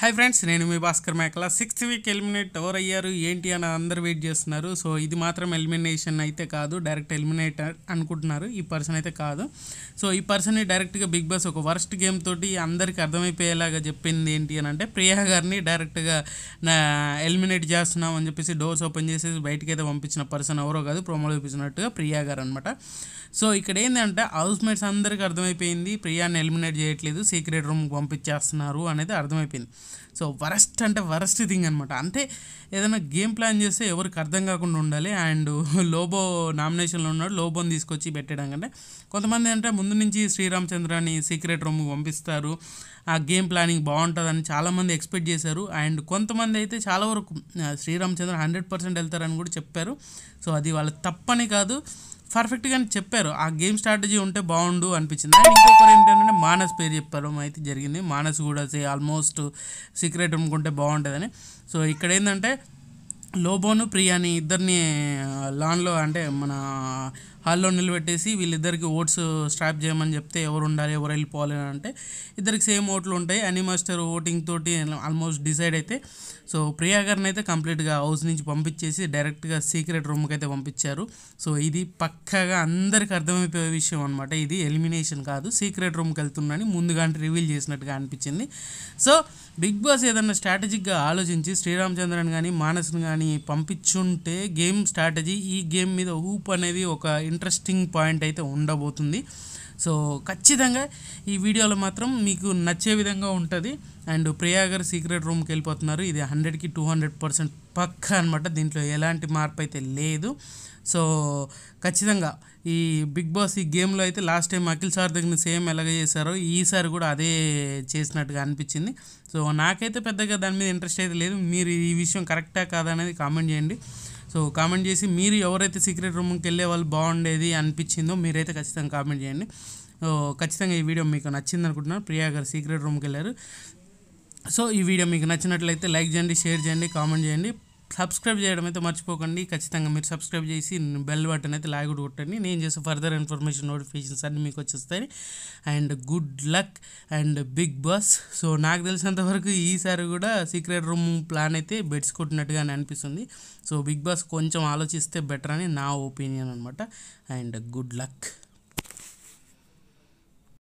hi friends నేను మీ భాస్కర్ మేకల sixth week eliminate ఎవరు అయ్యారు ఏంటి అని అందరు వెయిట్ చేస్తున్నారు సో ఇది మాత్రం ఎలిమినేషన్ అయితే కాదు డైరెక్ట్ ఎలిమినేట్ అనుకుంటున్నారు ఈ పర్సన్ అయితే కాదు సో ఈ పర్సన్ని డైరెక్ట్గా బిగ్ బాస్ ఒక వర్స్ట్ గేమ్ తోటి అందరికీ అర్థమైపోయేలాగా చెప్పింది ఏంటి అని అంటే ప్రియా గారిని డైరెక్ట్గా ఎలిమినేట్ చేస్తున్నాం అని చెప్పేసి డోర్స్ ఓపెన్ చేసి అయితే పంపించిన పర్సన్ ఎవరో కాదు ప్రోమోలో చూపించినట్టుగా ప్రియా గారు అనమాట సో ఇక్కడ ఏంటంటే హౌస్ మేట్స్ అందరికీ అర్థమైపోయింది ప్రియాని ఎలిమినేట్ చేయట్లేదు సీక్రెట్ రూమ్కి పంపించేస్తున్నారు అనేది అర్థమైపోయింది సో వరస్ట్ అంటే వరస్ట్ థింగ్ అనమాట అంతే ఏదైనా గేమ్ ప్లాన్ చేస్తే ఎవరికి అర్థం కాకుండా ఉండాలి అండ్ లోబో నామినేషన్లో ఉన్నాడు లోబోని తీసుకొచ్చి పెట్టడం కంటే కొంతమంది అంటే ముందు నుంచి శ్రీరామచంద్రని సీక్రెట్ రూమ్ పంపిస్తారు ఆ గేమ్ ప్లానింగ్ బాగుంటుందని చాలామంది ఎక్స్పెక్ట్ చేశారు అండ్ కొంతమంది అయితే చాలా వరకు శ్రీరామచంద్ర హండ్రెడ్ పర్సెంట్ వెళ్తారని కూడా చెప్పారు సో అది వాళ్ళ తప్పని కాదు పర్ఫెక్ట్గానే చెప్పారు ఆ గేమ్ స్ట్రాటజీ ఉంటే బాగుండు అనిపించింది అండ్ ఇంకొకరు ఏంటంటే మానస్ పేరు చెప్పారు అయితే జరిగింది మానస్ కూడా ఆల్మోస్ట్ సీక్రెట్ అనుకుంటే బాగుంటుందని సో ఇక్కడ ఏంటంటే లోబోను ప్రియాని ఇద్దరిని లాన్లో అంటే మన హాల్లో నిలబెట్టేసి వీళ్ళిద్దరికి ఓట్స్ స్ట్రాప్ చేయమని చెప్తే ఎవరు ఉండాలి ఎవరు వెళ్ళిపోవాలి అని అంటే ఇద్దరికి సేమ్ ఓట్లు ఉంటాయి అని మాస్టర్ ఓటింగ్ తోటి ఆల్మోస్ట్ డిసైడ్ అయితే సో ప్రియా గారిని అయితే కంప్లీట్గా హౌస్ నుంచి పంపించేసి డైరెక్ట్గా సీక్రెట్ రూమ్కి అయితే పంపించారు సో ఇది పక్కగా అందరికి అర్థమైపోయే విషయం అనమాట ఇది ఎలిమినేషన్ కాదు సీక్రెట్ రూమ్కి వెళ్తున్నాని ముందుగా రివీల్ చేసినట్టుగా అనిపించింది సో బిగ్ బాస్ ఏదన్నా స్ట్రాటజిక్గా ఆలోచించి శ్రీరామచంద్రన్ కానీ మానసుని కానీ అని పంపించుంటే గేమ్ స్ట్రాటజీ ఈ గేమ్ మీద హూప్ అనేది ఒక ఇంట్రెస్టింగ్ పాయింట్ అయితే ఉండబోతుంది సో ఖచ్చితంగా ఈ వీడియోలో మాత్రం మీకు నచ్చే విధంగా ఉంటుంది అండ్ ప్రియాగర్ సీక్రెట్ రూమ్కి వెళ్ళిపోతున్నారు ఇది హండ్రెడ్కి టూ హండ్రెడ్ పర్సెంట్ పక్క అనమాట దీంట్లో ఎలాంటి మార్పు అయితే లేదు సో ఖచ్చితంగా ఈ బిగ్ బాస్ ఈ గేమ్లో అయితే లాస్ట్ టైం అఖిల్ సార్ దగ్గర సేమ్ ఎలాగ చేశారో ఈసారి కూడా అదే చేసినట్టుగా అనిపించింది సో నాకైతే పెద్దగా దాని మీద ఇంట్రెస్ట్ అయితే లేదు మీరు ఈ విషయం కరెక్టా కాదనేది అనేది కామెంట్ చేయండి సో కామెంట్ చేసి మీరు ఎవరైతే సీక్రెట్ రూమ్కి వెళ్ళే వాళ్ళు బాగుండేది అనిపించిందో మీరైతే ఖచ్చితంగా కామెంట్ చేయండి ఖచ్చితంగా ఈ వీడియో మీకు నచ్చింది అనుకుంటున్నాను ప్రియా గారు సీక్రెట్ రూమ్కి వెళ్ళారు సో ఈ వీడియో మీకు నచ్చినట్లయితే లైక్ చేయండి షేర్ చేయండి కామెంట్ చేయండి సబ్స్క్రైబ్ చేయడం అయితే మర్చిపోకండి ఖచ్చితంగా మీరు సబ్స్క్రైబ్ చేసి బెల్ బటన్ అయితే లాగుడు కొట్టండి నేను చేసే ఫర్దర్ ఇన్ఫర్మేషన్ నోటిఫికేషన్స్ అన్నీ మీకు వచ్చేస్తాయి and good luck and Bigg Boss so నాకు తెలిసినంతవరకు ఈసారి కూడా సీక్రెట్ రూమ్ ప్లాన్ అయితే బెడ్స్ కొట్టినట్టుగానే అనిపిస్తుంది సో బిగ్ బాస్ కొంచెం ఆలోచిస్తే బెటర్ అని నా ఒపీనియన్ అనమాట అండ్ గుడ్ లక్